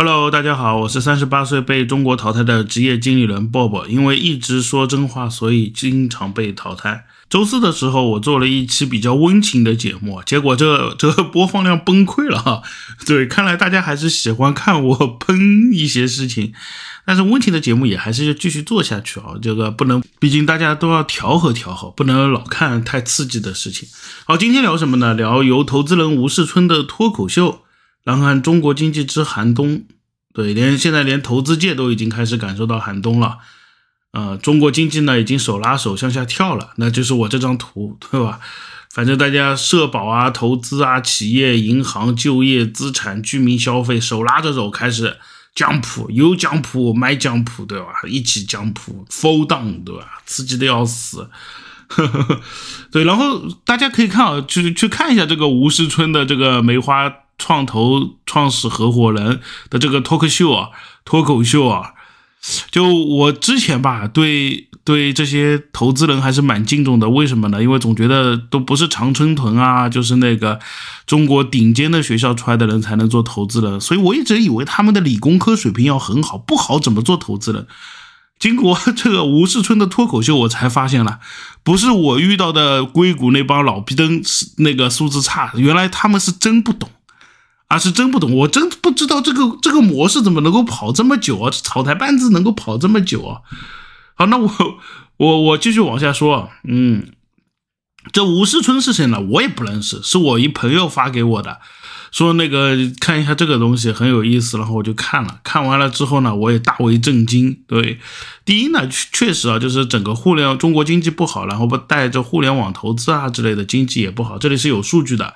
Hello，大家好，我是三十八岁被中国淘汰的职业经理人 Bob，因为一直说真话，所以经常被淘汰。周四的时候，我做了一期比较温情的节目，结果这这播放量崩溃了哈。对，看来大家还是喜欢看我喷一些事情，但是温情的节目也还是要继续做下去啊，这个不能，毕竟大家都要调和调和，不能老看太刺激的事情。好，今天聊什么呢？聊由投资人吴世春的脱口秀。看看中国经济之寒冬，对，连现在连投资界都已经开始感受到寒冬了。呃，中国经济呢已经手拉手向下跳了，那就是我这张图 对吧？反正大家社保啊、投资啊、企业、银行、就业、资产、居民消费，手拉着手开始降普，有降普买降普对吧？一起降普，down，对吧？刺激的要死。对，然后大家可以看啊，去去看一下这个吴世春的这个梅花。创投创始合伙人的这个脱口秀啊，脱口秀啊，就我之前吧，对对这些投资人还是蛮敬重的。为什么呢？因为总觉得都不是常春藤啊，就是那个中国顶尖的学校出来的人才能做投资人，所以我一直以为他们的理工科水平要很好，不好怎么做投资人？经过这个吴世春的脱口秀，我才发现了，不是我遇到的硅谷那帮老逼灯是那个素质差，原来他们是真不懂。啊，是真不懂，我真不知道这个这个模式怎么能够跑这么久啊？草台班子能够跑这么久啊？好，那我我我继续往下说，嗯，这吴世春是谁呢？我也不认识，是我一朋友发给我的，说那个看一下这个东西很有意思，然后我就看了，看完了之后呢，我也大为震惊。对，第一呢，确实啊，就是整个互联网中国经济不好，然后不带着互联网投资啊之类的经济也不好，这里是有数据的，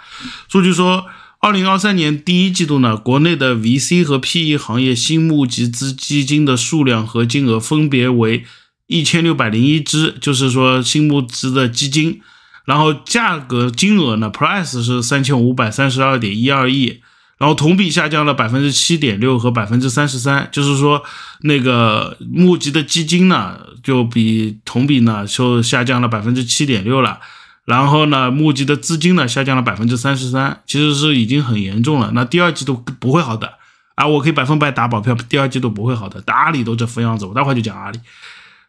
数据说。二零二三年第一季度呢，国内的 VC 和 PE 行业新募集资金的数量和金额分别为一千六百零一只，就是说新募资的基金，然后价格金额呢，price 是三千五百三十二点一二亿，然后同比下降了百分之七点六和百分之三十三，就是说那个募集的基金呢，就比同比呢就下降了百分之七点六了。然后呢，募集的资金呢下降了百分之三十三，其实是已经很严重了。那第二季度不会好的啊，我可以百分百打保票，第二季度不会好的。阿里都这副样子，我待会就讲阿里。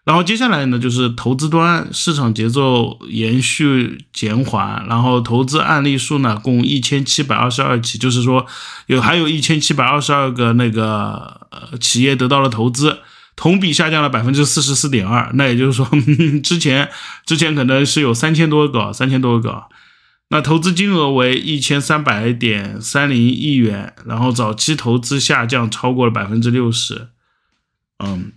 然后接下来呢，就是投资端市场节奏延续减缓，然后投资案例数呢共一千七百二十二起，就是说有还有一千七百二十二个那个企业得到了投资。同比下降了百分之四十四点二，那也就是说，之前之前可能是有三千多个，三千多个，那投资金额为一千三百点三零亿元，然后早期投资下降超过了百分之六十，嗯，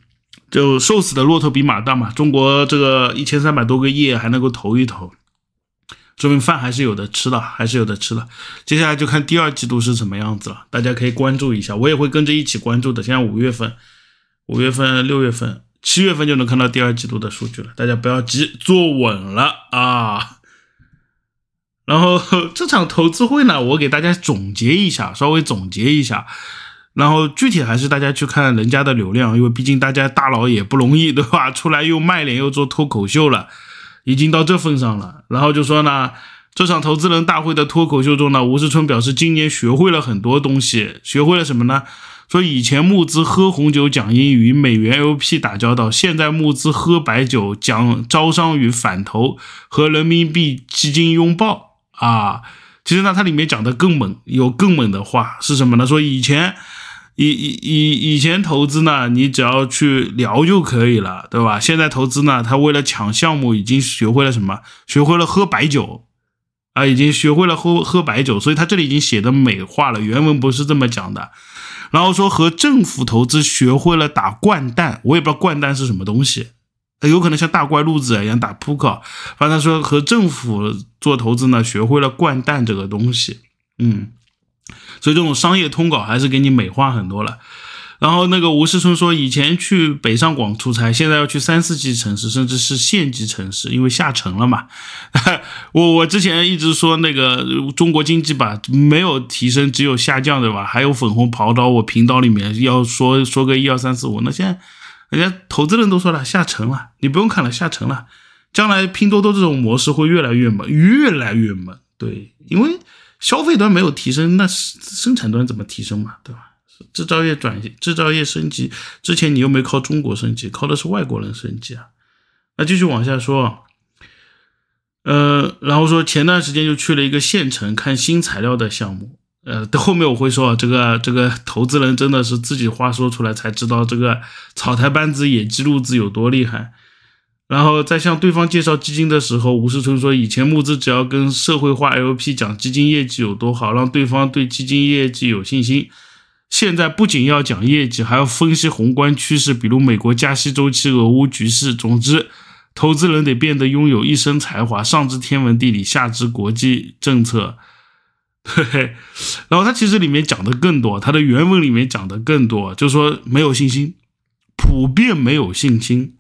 就瘦死的骆驼比马大嘛，中国这个一千三百多个亿还能够投一投，说明饭还是有的吃的，还是有的吃的。接下来就看第二季度是什么样子了，大家可以关注一下，我也会跟着一起关注的。现在五月份。五月份、六月份、七月份就能看到第二季度的数据了，大家不要急，坐稳了啊！然后 这场投资会呢，我给大家总结一下，稍微总结一下，然后具体还是大家去看人家的流量，因为毕竟大家大佬也不容易，对吧？出来又卖脸又做脱口秀了，已经到这份上了。然后就说呢，这场投资人大会的脱口秀中呢，吴世春表示今年学会了很多东西，学会了什么呢？说以前募资喝红酒讲英语美元 LP 打交道，现在募资喝白酒讲招商与反投和人民币基金拥抱啊！其实呢，它里面讲的更猛，有更猛的话是什么呢？说以前以以以以前投资呢，你只要去聊就可以了，对吧？现在投资呢，他为了抢项目已经学会了什么？学会了喝白酒啊，已经学会了喝喝白酒，所以他这里已经写的美化了，原文不是这么讲的。然后说和政府投资学会了打掼蛋，我也不知道掼蛋是什么东西，有可能像大怪路子一样打扑克。反正说和政府做投资呢，学会了掼蛋这个东西，嗯，所以这种商业通稿还是给你美化很多了。然后那个吴世春说，以前去北上广出差，现在要去三四级城市，甚至是县级城市，因为下沉了嘛。我我之前一直说那个中国经济吧，没有提升，只有下降，对吧？还有粉红跑到我频道里面要说说个一二三四五，那现在人家投资人都说了，下沉了，你不用看了，下沉了，将来拼多多这种模式会越来越猛，越来越猛。对，因为消费端没有提升，那生产端怎么提升嘛，对吧？制造业转型、制造业升级之前，你又没靠中国升级，靠的是外国人升级啊？那继续往下说，呃，然后说前段时间就去了一个县城看新材料的项目，呃，后面我会说这个这个投资人真的是自己话说出来才知道这个草台班子野鸡路子有多厉害。然后在向对方介绍基金的时候，吴世春说以前募资只要跟社会化 LP 讲基金业绩有多好，让对方对基金业绩有信心。现在不仅要讲业绩，还要分析宏观趋势，比如美国加息周期、俄乌局势。总之，投资人得变得拥有一身才华，上知天文地理，下知国际政策。然后他其实里面讲的更多，他的原文里面讲的更多，就是说没有信心，普遍没有信心。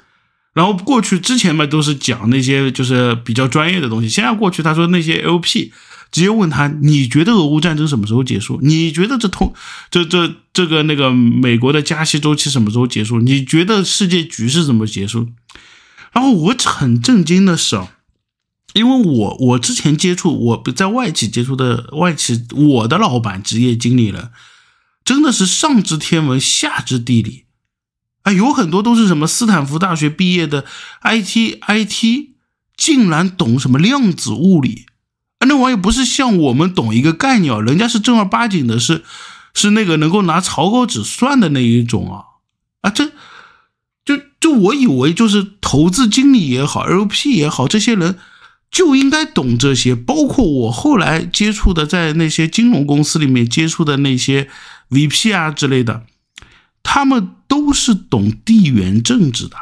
然后过去之前嘛都是讲那些就是比较专业的东西，现在过去他说那些 LP。直接问他，你觉得俄乌战争什么时候结束？你觉得这通，这这这个那个美国的加息周期什么时候结束？你觉得世界局势怎么结束？然后我很震惊的是啊，因为我我之前接触我在外企接触的外企，我的老板职业经理人，真的是上知天文下知地理，哎，有很多都是什么斯坦福大学毕业的 IT IT，竟然懂什么量子物理。那玩意不是像我们懂一个概念，人家是正儿八经的，是是那个能够拿草稿纸算的那一种啊啊！这就就我以为就是投资经理也好，LP 也好，这些人就应该懂这些。包括我后来接触的，在那些金融公司里面接触的那些 VP 啊之类的，他们都是懂地缘政治的，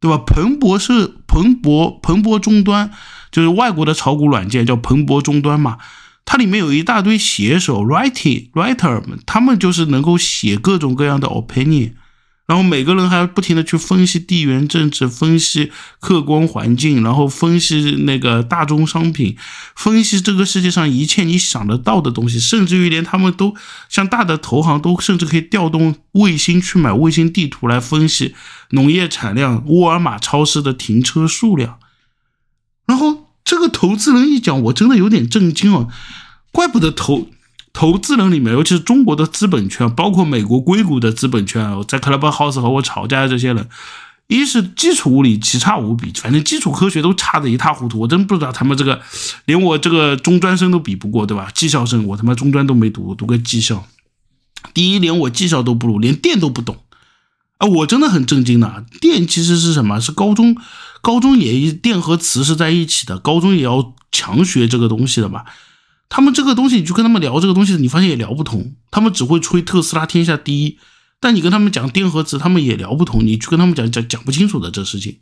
对吧？彭博是彭博，彭博终端。就是外国的炒股软件叫彭博终端嘛，它里面有一大堆写手 writing writer 们，他们就是能够写各种各样的 opinion，然后每个人还不停的去分析地缘政治，分析客观环境，然后分析那个大宗商品，分析这个世界上一切你想得到的东西，甚至于连他们都像大的投行都甚至可以调动卫星去买卫星地图来分析农业产量、沃尔玛超市的停车数量。这投资人一讲，我真的有点震惊哦，怪不得投投资人里面，尤其是中国的资本圈，包括美国硅谷的资本圈，在 h 拉 u s e 和我吵架的这些人，一是基础物理奇差无比，反正基础科学都差的一塌糊涂，我真不知道他们这个连我这个中专生都比不过，对吧？技校生，我他妈中专都没读，读个技校，第一连我技校都不如，连电都不懂啊！我真的很震惊的，电其实是什么？是高中。高中也电和磁是在一起的，高中也要强学这个东西的嘛。他们这个东西，你去跟他们聊这个东西，你发现也聊不通。他们只会吹特斯拉天下第一，但你跟他们讲电和磁，他们也聊不通。你去跟他们讲讲讲不清楚的这事情，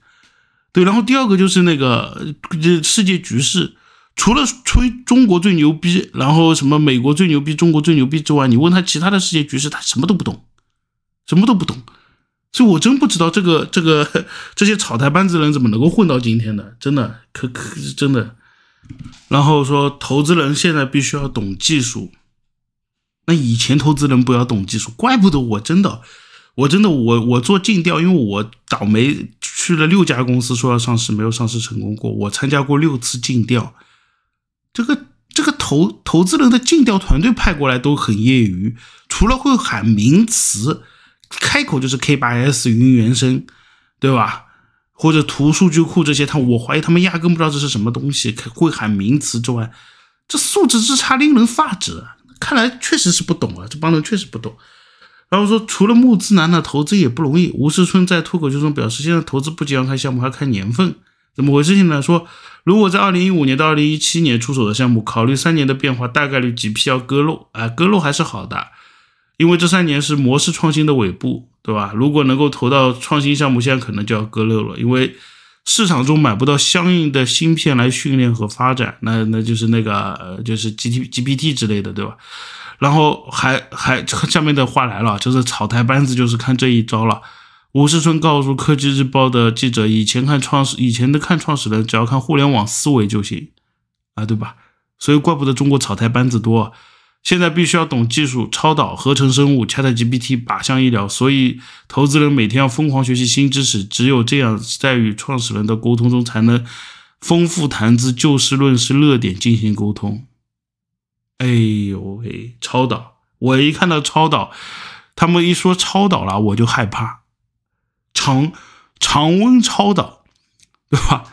对。然后第二个就是那个世界局势，除了吹中国最牛逼，然后什么美国最牛逼、中国最牛逼之外，你问他其他的世界局势，他什么都不懂，什么都不懂。所以，我真不知道这个、这个这些草台班子人怎么能够混到今天的，真的，可可真的。然后说，投资人现在必须要懂技术，那以前投资人不要懂技术，怪不得我真的，我真的，我我做尽调，因为我倒霉去了六家公司，说要上市，没有上市成功过。我参加过六次尽调，这个这个投投资人的尽调团队派过来都很业余，除了会喊名词。开口就是 K8S 云原生，对吧？或者图数据库这些，他我怀疑他们压根不知道这是什么东西，会喊名词之外，这素质之差令人发指。看来确实是不懂啊，这帮人确实不懂。然后说，除了募资难，呢，投资也不容易。吴世春在脱口秀中表示，现在投资不仅要看项目，还要看年份，怎么回事情呢？说如果在2015年到2017年出手的项目，考虑三年的变化，大概率 GP 要割肉。啊，割肉还是好的。因为这三年是模式创新的尾部，对吧？如果能够投到创新项目，现在可能就要割肉了。因为市场中买不到相应的芯片来训练和发展，那那就是那个就是 G T G P T 之类的，对吧？然后还还下面的话来了，就是草台班子就是看这一招了。吴世春告诉科技日报的记者，以前看创始，以前的看创始人，只要看互联网思维就行啊，对吧？所以怪不得中国草台班子多。现在必须要懂技术，超导、合成生物、ChatGPT、靶向医疗，所以投资人每天要疯狂学习新知识。只有这样，在与创始人的沟通中，才能丰富谈资，就事论事，热点进行沟通。哎呦喂，超导！我一看到超导，他们一说超导了，我就害怕。常常温超导，对吧？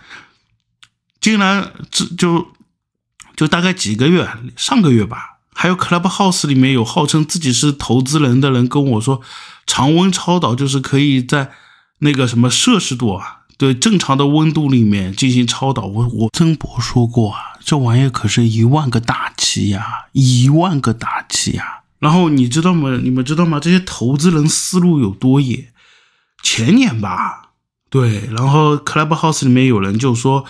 竟然这就就大概几个月，上个月吧。还有 Clubhouse 里面有号称自己是投资人的人跟我说，常温超导就是可以在那个什么摄氏度啊，对正常的温度里面进行超导。我我曾博说过啊，这玩意可是一万个大气呀，一万个大气呀。然后你知道吗？你们知道吗？这些投资人思路有多野？前年吧，对。然后 Clubhouse 里面有人就说。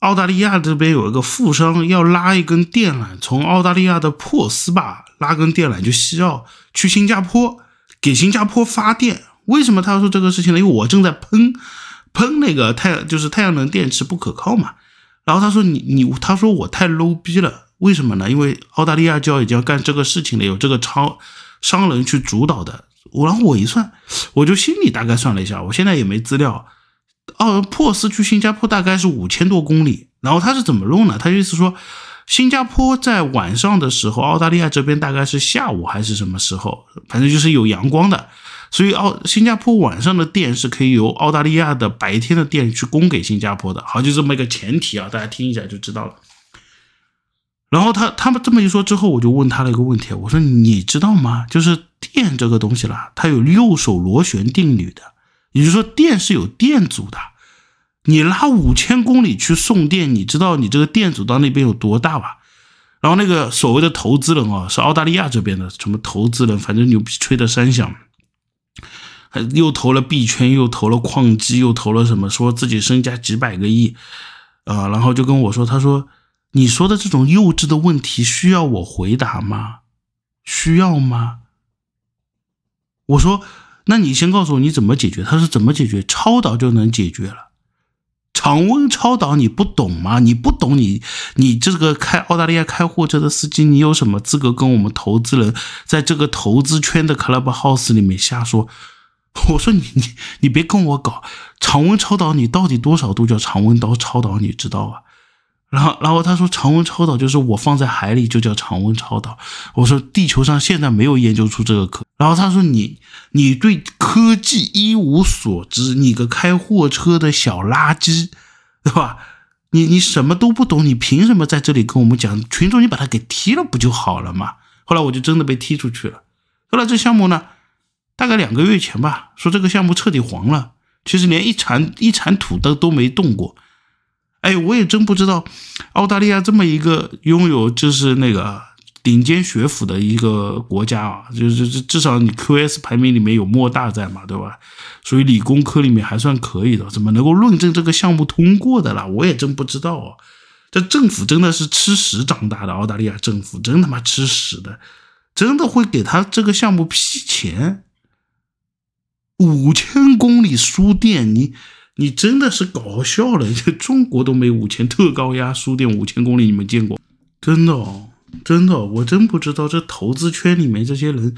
澳大利亚这边有一个富商要拉一根电缆，从澳大利亚的珀斯吧拉根电缆，就需要去新加坡给新加坡发电。为什么他说这个事情呢？因为我正在喷喷那个太就是太阳能电池不可靠嘛。然后他说你你他说我太 low 逼了，为什么呢？因为澳大利亚就要已经要干这个事情了，有这个超商人去主导的。然后我一算，我就心里大概算了一下，我现在也没资料。奥，珀斯去新加坡大概是五千多公里，然后他是怎么弄呢？他意思说，新加坡在晚上的时候，澳大利亚这边大概是下午还是什么时候？反正就是有阳光的，所以澳新加坡晚上的电是可以由澳大利亚的白天的电去供给新加坡的。好，就这么一个前提啊，大家听一下就知道了。然后他他们这么一说之后，我就问他了一个问题，我说你知道吗？就是电这个东西啦，它有右手螺旋定律的。也就是说，电是有电阻的。你拉五千公里去送电，你知道你这个电阻到那边有多大吧？然后那个所谓的投资人啊，是澳大利亚这边的什么投资人，反正牛逼吹的山响，还又投了币圈，又投了矿机，又投了什么，说自己身家几百个亿啊。然后就跟我说，他说：“你说的这种幼稚的问题需要我回答吗？需要吗？”我说。那你先告诉我你怎么解决？他是怎么解决？超导就能解决了，常温超导你不懂吗？你不懂你你这个开澳大利亚开货车的司机，你有什么资格跟我们投资人在这个投资圈的 club house 里面瞎说？我说你你你别跟我搞常温超导，你到底多少度叫常温到超导？你知道啊？然后，然后他说常温超导就是我放在海里就叫常温超导。我说地球上现在没有研究出这个科。然后他说你你对科技一无所知，你个开货车的小垃圾，对吧？你你什么都不懂，你凭什么在这里跟我们讲？群众，你把他给踢了不就好了嘛？后来我就真的被踢出去了。后来这项目呢，大概两个月前吧，说这个项目彻底黄了，其实连一铲一铲土都都没动过。哎，我也真不知道，澳大利亚这么一个拥有就是那个顶尖学府的一个国家啊，就是至少你 QS 排名里面有莫大在嘛，对吧？所以理工科里面还算可以的，怎么能够论证这个项目通过的啦？我也真不知道啊。这政府真的是吃屎长大的，澳大利亚政府真他妈吃屎的，真的会给他这个项目批钱？五千公里输电，你？你真的是搞笑了！这中国都没五千特高压输电五千公里，你们见过？真的，哦，真的，我真不知道这投资圈里面这些人，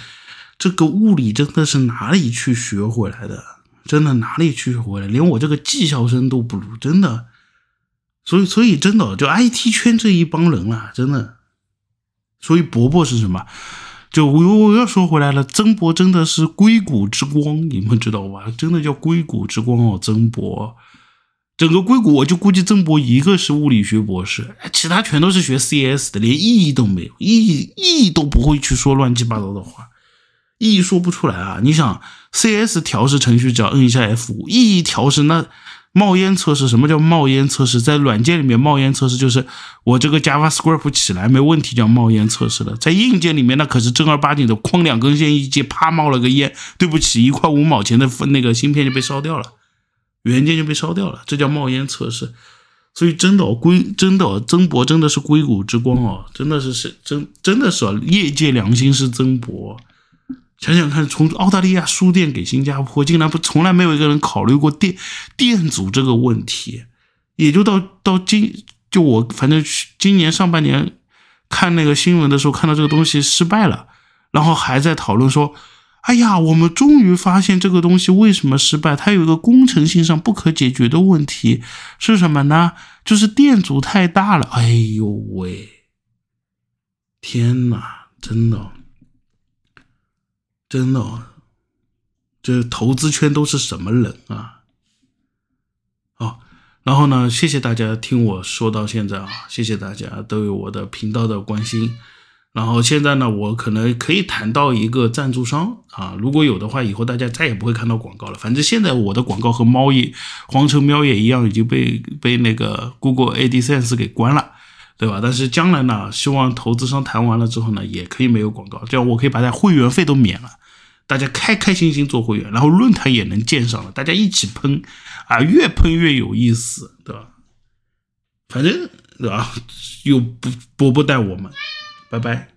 这个物理真的是哪里去学回来的？真的哪里去回来？连我这个技校生都不如，真的。所以，所以真的，就 IT 圈这一帮人啊，真的。所以，伯伯是什么？就我，我又说回来了，曾博真的是硅谷之光，你们知道吧？真的叫硅谷之光哦，曾博。整个硅谷我就估计曾博一个是物理学博士，其他全都是学 CS 的，连意义都没有，意义意义都不会去说乱七八糟的话，意义说不出来啊。你想，CS 调试程序只要摁一下 F5，意义调试那。冒烟测试，什么叫冒烟测试？在软件里面，冒烟测试就是我这个 Java Script 起来没问题，叫冒烟测试了。在硬件里面，那可是正儿八经的，哐两根线一接，啪冒了个烟，对不起，一块五毛钱的那个芯片就被烧掉了，原件就被烧掉了，这叫冒烟测试。所以真哦，硅，真哦，曾博真的是硅谷之光啊，真的是是真真的是哦、业界良心是曾博。想想看，从澳大利亚书店给新加坡，竟然不从来没有一个人考虑过电电阻这个问题，也就到到今就我反正今年上半年看那个新闻的时候，看到这个东西失败了，然后还在讨论说，哎呀，我们终于发现这个东西为什么失败，它有一个工程性上不可解决的问题是什么呢？就是电阻太大了。哎呦喂，天哪，真的。真的，这投资圈都是什么人啊？哦，然后呢？谢谢大家听我说到现在啊，谢谢大家对我的频道的关心。然后现在呢，我可能可以谈到一个赞助商啊，如果有的话，以后大家再也不会看到广告了。反正现在我的广告和猫也、黄城喵也一样，已经被被那个 Google AdSense 给关了。对吧？但是将来呢？希望投资商谈完了之后呢，也可以没有广告，这样我可以把它会员费都免了，大家开开心心做会员，然后论坛也能见上了，大家一起喷，啊，越喷越有意思，对吧？反正对吧？又不不不带我们，拜拜。